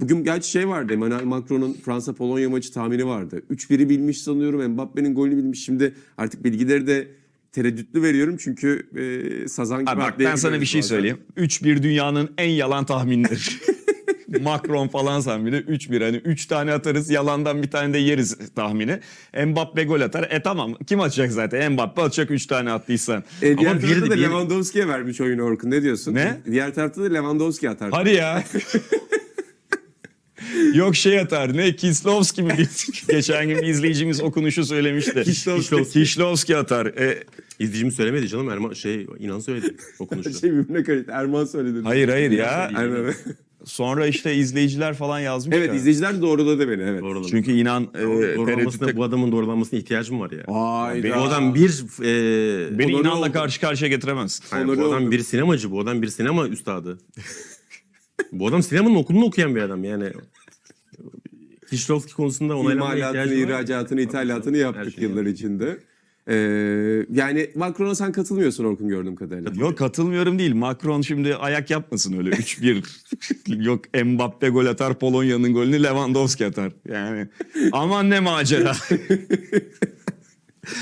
Bugün gerçi şey vardı Emmanuel Macron'un Fransa-Polonya maçı tahmini vardı. 3-1'i bilmiş sanıyorum Mbappe'nin golünü bilmiş. Şimdi artık bilgileri de tereddütlü veriyorum çünkü e, Sazan gibi... Abi bak ben sana bir şey bazen. söyleyeyim. 3-1 dünyanın en yalan tahminidir. Macron falan sen bile 3-1 hani 3 tane atarız yalandan bir tane de yeriz tahmini. Mbappe gol atar. E tamam kim atacak zaten Mbappe atacak 3 tane attıysan. E, diğer Ama tarafta bir, da Lewandowski'ye vermiş oyunu Orkun ne diyorsun? Ne? Diğer tarafta da Lewandowski atar. Hadi ya. Yok şey atar ne Kislovski mi? Geçen gün bir izleyicimiz okunuşu söylemişti. Kislovski. Kislovski atar. E, İzleyicimiz söylemedi canım Erman şey inan söyledi okunuşu. şey birbirine karıştı Erman söyledi. Hayır hayır ya. Erman. Sonra işte izleyiciler falan yazmış. Evet ya. izleyiciler doğruladı beni evet. Doğruladı. Çünkü inan e, doğrulamasına bu adamın doğrulanmasına ihtiyacım var ya. Ay bu adam bir e, beni inanla oldu. karşı karşıya getiremez. Yani bu adam oldu. bir sinemacı, bu adam bir sinema üstadı. bu adam sinemanın okulunu okuyan bir adam yani. Kişirovski konusunda onaylanmaya İmalatını, ihracatını, ithalatını yaptık şey yıllar yaptık. içinde. Ee, yani Macron'a sen katılmıyorsun Orkun gördüğüm kadarıyla. Yok katılmıyorum değil. Macron şimdi ayak yapmasın öyle 3-1. Yok Mbappe gol atar Polonya'nın golünü Lewandowski atar. Yani aman ne macera.